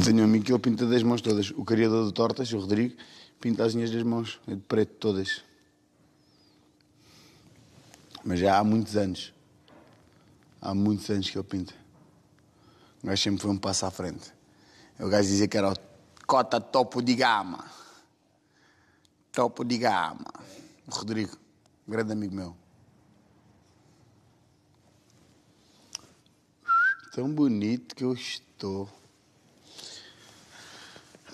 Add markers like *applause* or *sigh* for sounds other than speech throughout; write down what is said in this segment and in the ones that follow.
Eu tenho um amigo que ele pinta das mãos todas. O criador de tortas, o Rodrigo, pinta as minhas das mãos, é de preto todas. Mas já há muitos anos. Há muitos anos que ele pinta. O gajo sempre foi um passo à frente. O gajo dizia que era o cota topo de gama. Topo de gama. O Rodrigo, grande amigo meu. Tão bonito que eu estou.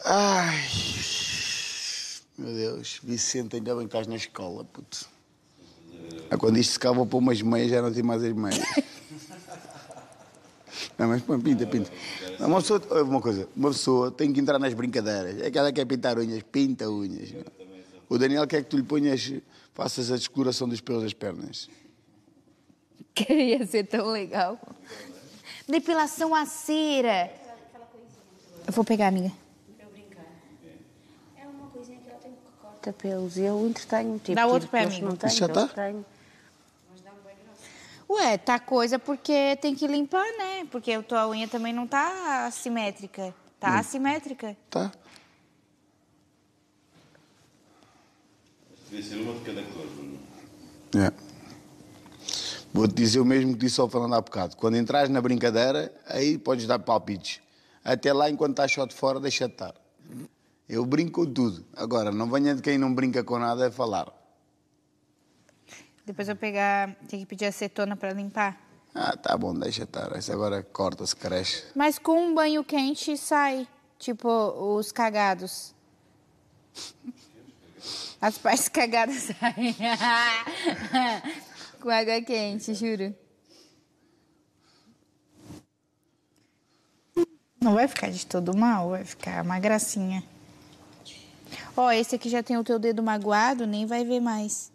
Ai, meu Deus, Vicente, ainda bem que estás na escola, puto. Ah, quando isto se vou pôr umas meias, já não tem mais as meias. *laughs* Não, mas põe, pinta, pinta. Não, uma pessoa, uma coisa, uma pessoa tem que entrar nas brincadeiras. É aquela que quer é pintar unhas, pinta unhas. O Daniel quer que tu lhe ponhas, faças a descoloração dos pelos das pernas. Queria ser tão legal. Depilação à cera. vou pegar, amiga dizem que ela tem que pelos. Eu entretenho-me. Tipo, dá tipo, outro para mim. Não tá? tenho, já está? Tenho. Ué, tá coisa porque tem que limpar, né? Porque a tua unha também não está assimétrica. Tá hum. assimétrica. Tá. Devia ser uma de cada cor, não é? é? Vou-te dizer o mesmo que disse ao Fernando há bocado. Quando entras na brincadeira, aí podes dar palpites. Até lá, enquanto estás só de fora, deixa de estar. Eu brinco com tudo. Agora, não venha de quem não brinca com nada é falar. Depois eu pegar. Tem que pedir acetona para limpar. Ah, tá bom, deixa estar. Esse agora corta, se cresce. Mas com um banho quente sai, tipo, os cagados. As partes cagadas *laughs* saem. com água quente, juro. Não vai ficar de todo mal, vai ficar uma gracinha. Ó, esse aqui já tem o teu dedo magoado, nem vai ver mais.